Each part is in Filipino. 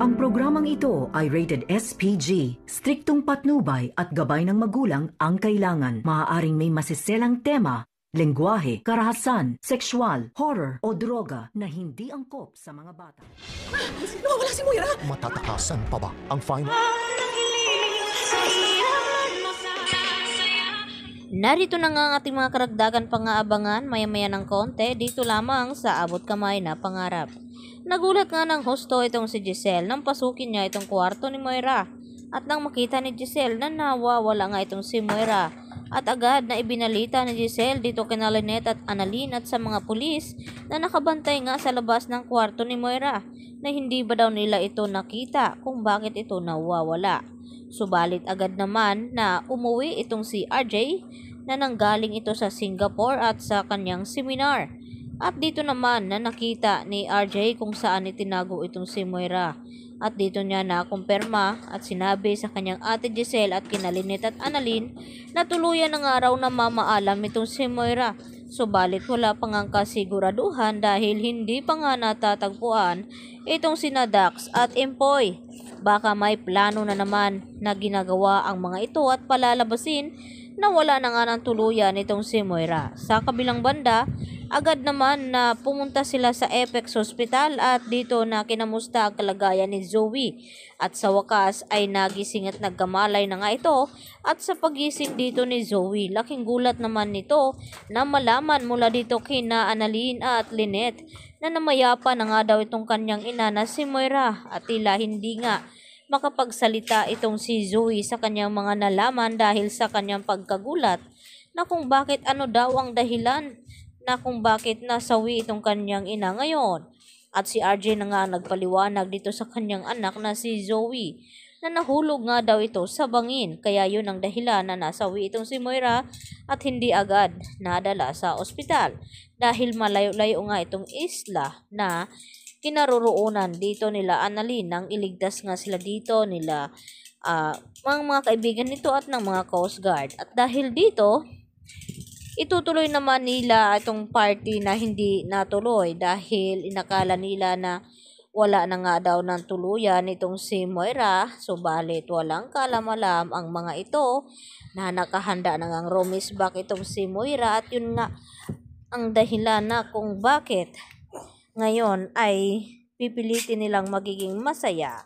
Ang programang ito ay rated SPG. Striktong patnubay at gabay ng magulang ang kailangan. Maaaring may masiselang tema, lengguwahe, karahasan, sexual, horror o droga na hindi angkop sa mga bata. Ah, nawawala si Moira! Matatakasan pa ba ang final? Narito na nga ang ating mga karagdagan pangaabangan maya-maya ng konti dito lamang sa abot kamay na pangarap. Nagulat nga ng hosto itong si Giselle nang pasukin niya itong kwarto ni Moira at nang makita ni Giselle na nawawala nga itong si Moira at agad na ibinalita ni Giselle dito kina Lynette at Annalyn at sa mga pulis na nakabantay nga sa labas ng kwarto ni Moira na hindi ba daw nila ito nakita kung bakit ito nawawala. Subalit agad naman na umuwi itong si RJ na nanggaling ito sa Singapore at sa kanyang seminar at dito naman na nakita ni RJ kung saan itinago itong si Moira. At dito niya nakumpirma at sinabi sa kanyang ate Giselle at kinalinit at analin na tuluyan ng araw na mamaalam itong si Moira. Subalit wala pang ang kasiguraduhan dahil hindi pa nga natatagpuan itong sina Dax at Empoy. Baka may plano na naman na ginagawa ang mga ito at palalabasin na wala na nga ng tuluyan itong si Moira. Sa kabilang banda, agad naman na pumunta sila sa Apex Hospital at dito na kinamusta ang kalagayan ni Zoe. At sa wakas ay nagising at nagkamalay na nga ito at sa pagising dito ni Zoe, laking gulat naman nito na malaman mula dito kina Annalyn at Lynette na namayapa na nga daw itong kanyang ina na si Moira at tila hindi nga makapagsalita itong si Zoe sa kanyang mga nalaman dahil sa kanyang pagkagulat na kung bakit ano daw ang dahilan na kung bakit nasawi itong kanyang ina ngayon. At si RJ na nga nagpaliwanag dito sa kanyang anak na si Zoe na nahulog nga daw ito sa bangin kaya yun ang dahilan na nasawi itong si Moira at hindi agad nadala sa ospital dahil malayo-layo nga itong isla na kinaroroonan dito nila Annalyn nang iligtas nga sila dito nila uh, mga kaibigan nito at ng mga Coast Guard. At dahil dito, itutuloy naman nila itong party na hindi natuloy dahil inakala nila na wala na nga daw ng tuluyan itong si Moira, subalit walang kalamalam ang mga ito na nakahanda na ngang rumisbak itong si Moira at yun nga ang dahilan na kung bakit ngayon ay pipilitin nilang magiging masaya.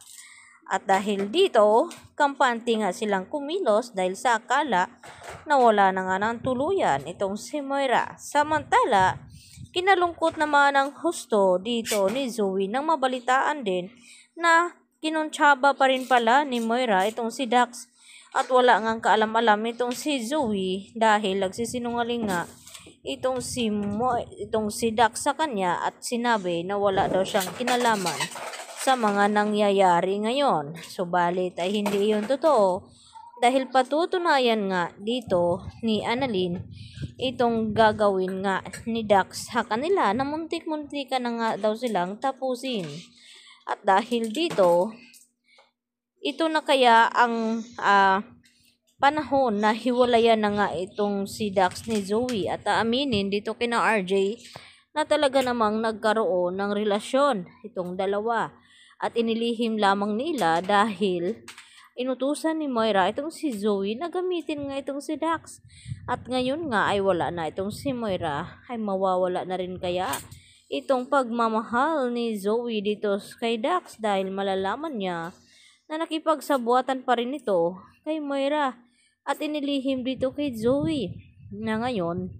At dahil dito, kampante nga silang kumilos dahil sa akala na wala na nga ng tuluyan itong si Moira. Samantala, kinalungkot naman ang husto dito ni Zoe nang mabalitaan din na kinuntsaba pa rin pala ni Moira itong si Dax at wala ngang kaalam-alam itong si Zoe dahil nagsisinungaling nga itong si Mo, itong si Dak sa kanya at sinabi na wala daw siyang kinalaman sa mga nangyayari ngayon. Subalit ay hindi iyon totoo dahil patutunayan nga dito ni Annalyn itong gagawin nga ni Dax sa kanila na muntik-muntika na nga daw silang tapusin. At dahil dito, ito na kaya ang uh, panahon na hiwalayan na nga itong si Dax ni Zoe at aaminin dito kina RJ na talaga namang nagkaroon ng relasyon itong dalawa at inilihim lamang nila dahil inutusan ni Moira itong si Zoe na gamitin nga itong si Dax at ngayon nga ay wala na itong si Moira ay mawawala na rin kaya itong pagmamahal ni Zoe dito kay Dax dahil malalaman niya na nakipagsabuatan pa rin ito kay Moira at inilihim dito kay Zoe na ngayon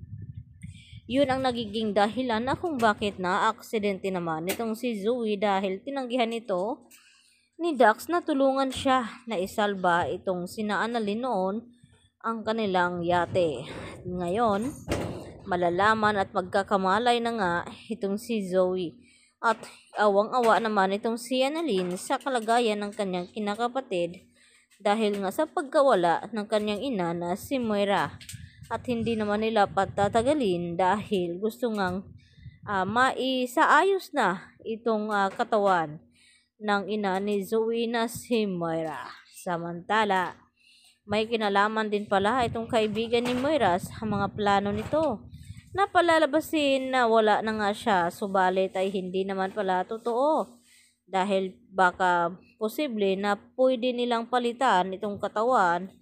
yun ang nagiging dahilan na kung bakit na aksidente naman itong si Zoe dahil tinanggihan ito ni Dax na tulungan siya na isalba itong sinaanalin noon ang kanilang yate. Ngayon, malalaman at magkakamalay na nga itong si Zoe at awang-awa naman itong si Annalyn sa kalagayan ng kanyang kinakapatid dahil nga sa pagkawala ng kanyang ina na si Moira at hindi naman nila patatagalin dahil gusto ngang uh, maisaayos na itong uh, katawan ng ina ni Zoe na si Moira. Samantala, may kinalaman din pala itong kaibigan ni Moira sa mga plano nito napalalabasin na wala na nga siya, subalit ay hindi naman pala totoo. Dahil baka posible na pwede nilang palitan itong katawan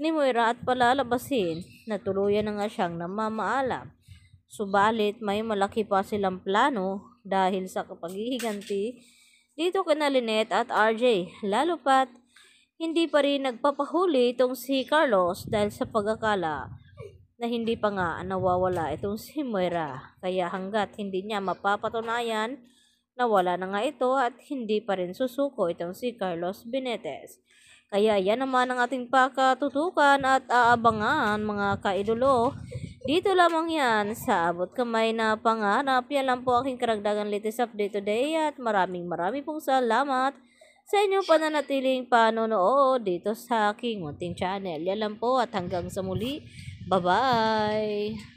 ni Moira at palalabasin na tuluyan na nga siyang namamaalam. Subalit may malaki pa silang plano dahil sa kapaghihiganti dito kina Lynette at RJ. Lalo pat hindi pa rin nagpapahuli itong si Carlos dahil sa pagkakala na hindi pa nga nawawala itong si Moira. Kaya hanggat hindi niya mapapatunayan na wala na nga ito at hindi pa rin susuko itong si Carlos Benetes. Kaya yan naman ang ating pakatutukan at aabangan mga kaidolo. Dito lamang yan sa abot kamay na panganap. Yan lang po aking karagdagan latest update today at maraming maraming pong salamat sa inyong pananatiling panonood dito sa aking munting channel. Yan lang po at hanggang sa muli. Bye-bye